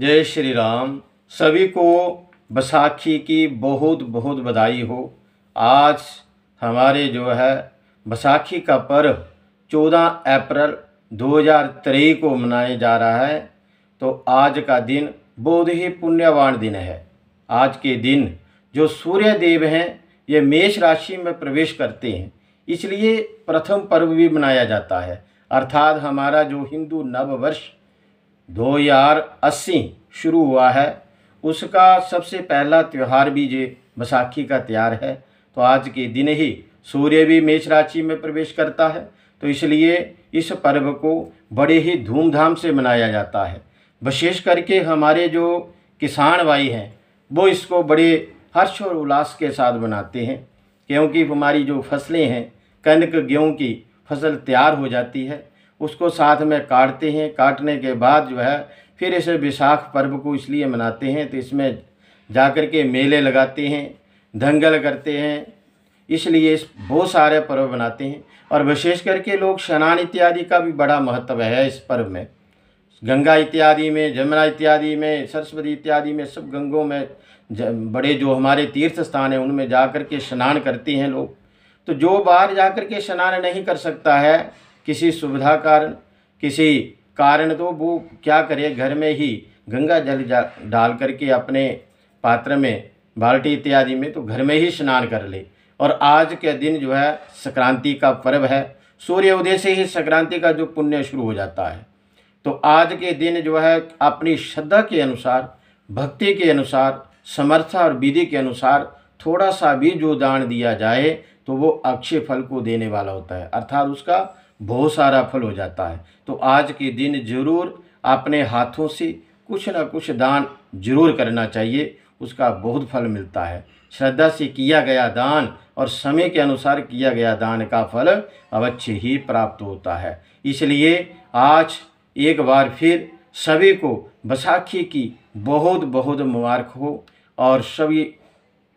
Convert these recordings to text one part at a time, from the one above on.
जय श्री राम सभी को बैसाखी की बहुत बहुत बधाई हो आज हमारे जो है बैसाखी का पर्व 14 अप्रैल 2023 को मनाया जा रहा है तो आज का दिन बहुत ही पुण्यवान दिन है आज के दिन जो सूर्य देव हैं ये मेष राशि में प्रवेश करते हैं इसलिए प्रथम पर्व भी मनाया जाता है अर्थात हमारा जो हिंदू नववर्ष दो हजार अस्सी शुरू हुआ है उसका सबसे पहला त्यौहार भी ये बैसाखी का त्यौहार है तो आज के दिन ही सूर्य भी मेष राशि में प्रवेश करता है तो इसलिए इस पर्व को बड़े ही धूमधाम से मनाया जाता है विशेष करके हमारे जो किसान भाई हैं वो इसको बड़े हर्ष और उल्लास के साथ बनाते हैं क्योंकि हमारी जो फसलें हैं कनक गेहूँ की फसल तैयार हो जाती है उसको साथ में काटते हैं काटने के बाद जो है फिर इसे विशाख पर्व को इसलिए मनाते हैं तो इसमें जाकर के मेले लगाते हैं दंगल करते हैं इसलिए इस बहुत सारे पर्व बनाते हैं और विशेष करके लोग स्नान इत्यादि का भी बड़ा महत्व है इस पर्व में गंगा इत्यादि में जमुना इत्यादि में सरस्वती इत्यादि में सब गंगों में बड़े जो हमारे तीर्थ स्थान हैं उनमें जा कर के स्नान करते हैं लोग तो जो बाहर जा कर के स्नान नहीं कर सकता है किसी सुविधा कारण किसी कारण तो वो क्या करे घर में ही गंगा जल जा डाल करके अपने पात्र में बाल्टी इत्यादि में तो घर में ही स्नान कर ले और आज के दिन जो है संक्रांति का पर्व है सूर्य उदय से ही संक्रांति का जो पुण्य शुरू हो जाता है तो आज के दिन जो है अपनी श्रद्धा के अनुसार भक्ति के अनुसार समर्था और विधि के अनुसार थोड़ा सा भी जो दान दिया जाए तो वो अक्षय फल को देने वाला होता है अर्थात उसका बहुत सारा फल हो जाता है तो आज के दिन जरूर अपने हाथों से कुछ ना कुछ दान जरूर करना चाहिए उसका बहुत फल मिलता है श्रद्धा से किया गया दान और समय के अनुसार किया गया दान का फल अवश्य ही प्राप्त होता है इसलिए आज एक बार फिर सभी को बैसाखी की बहुत बहुत मुबारक हो और सभी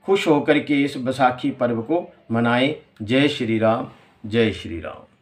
खुश होकर के इस बैसाखी पर्व को मनाएं जय श्री राम जय श्री राम